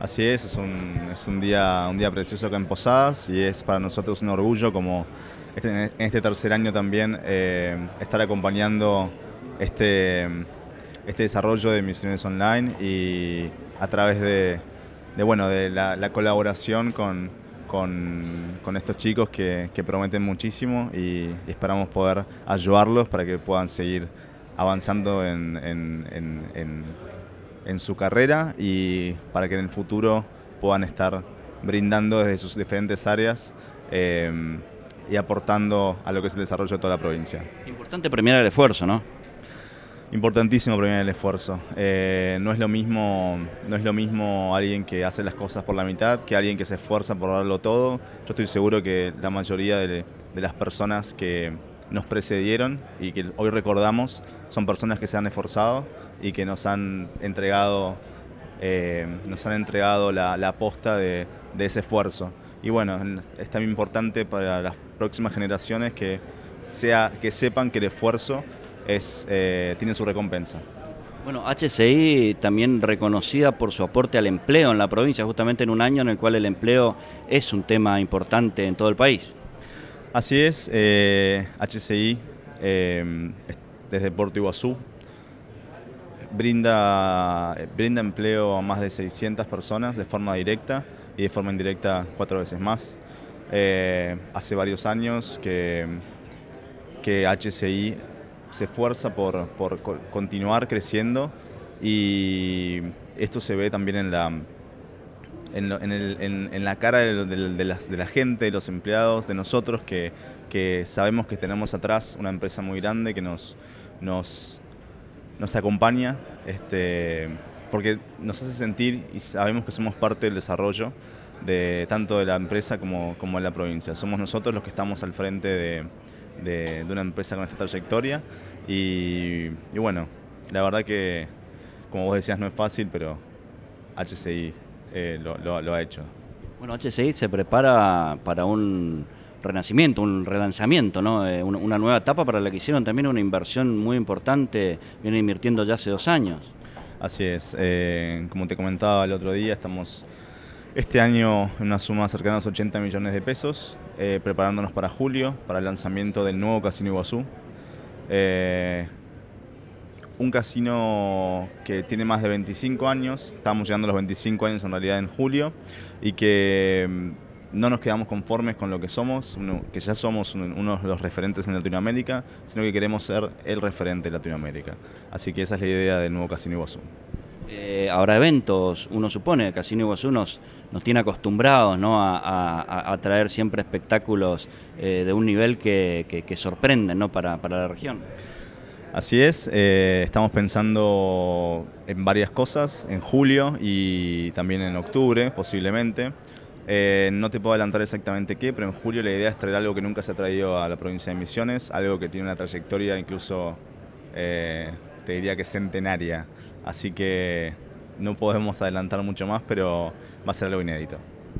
Así es, es un, es un, día, un día precioso acá en Posadas y es para nosotros un orgullo como este, en este tercer año también eh, estar acompañando este, este desarrollo de misiones online y a través de, bueno, de la, colaboración con, estos chicos que, prometen muchísimo y, esperamos poder ayudarlos para que puedan seguir avanzando en en su carrera y para que en el futuro puedan estar brindando desde sus diferentes áreas eh, y aportando a lo que es el desarrollo de toda la provincia. Importante premiar el esfuerzo, ¿no? Importantísimo premiar el esfuerzo. Eh, no, es lo mismo, no es lo mismo alguien que hace las cosas por la mitad que alguien que se esfuerza por darlo todo. Yo estoy seguro que la mayoría de las personas que, nos precedieron y que hoy recordamos son personas que se han esforzado y que nos han entregado, eh, nos han entregado la, aposta de, ese esfuerzo. Y bueno, es tan importante para las próximas generaciones que, sea, que sepan que el esfuerzo eh, tiene su recompensa. Bueno, HCI también reconocida por su aporte al empleo en la provincia, justamente en un año en el cual el empleo es un tema importante en todo el país. Así es, HCI eh, em, desde Puerto Iguazú brinda, eh, brinda empleo a más de 600 personas de forma directa y de forma indirecta cuatro veces más. Eh, hace varios años que, que HCI se esfuerza por continuar creciendo y esto se ve también en la en, la cara de, la gente, de los empleados, de nosotros, que, sabemos que tenemos atrás una empresa muy grande que nos, nos, acompaña, este, porque nos hace sentir y sabemos que somos parte del desarrollo de tanto de la empresa como, de la provincia. Somos nosotros los que estamos al frente de, una empresa con esta trayectoria y, y bueno, la verdad que, como vos decías, no es fácil, pero HCI eh, lo, ha hecho. Bueno, HCI se prepara para un renacimiento, un relanzamiento, eh, una, nueva etapa para la que hicieron también una inversión muy importante, viene invirtiendo ya hace dos años. Así es, eh, como te comentaba el otro día, estamos este año en una suma cercana a los 80 millones de pesos, preparándonos para julio, para el lanzamiento del nuevo Casino Iguazú un casino que tiene más de 25 años, estamos llegando a los 25 años en realidad en julio, y que mm, no nos quedamos conformes con lo que somos, que ya somos uno de los referentes en Latinoamérica, sino que queremos ser el referente de Latinoamérica. Así que esa es la idea del nuevo Casino Iguazú. Eh, ahora eventos, uno supone, Casino Iguazú nos, tiene acostumbrados ¿no? a, traer siempre espectáculos eh, de un nivel que, sorprende ¿no? para, para la región. Así es, eh, estamos pensando en varias cosas, en julio y también en octubre posiblemente. Eh, no te puedo adelantar exactamente qué, pero en julio la idea es traer algo que nunca se ha traído a la provincia de Misiones, algo que tiene una trayectoria incluso, eh, te diría que centenaria. Así que no podemos adelantar mucho más, pero va a ser algo inédito.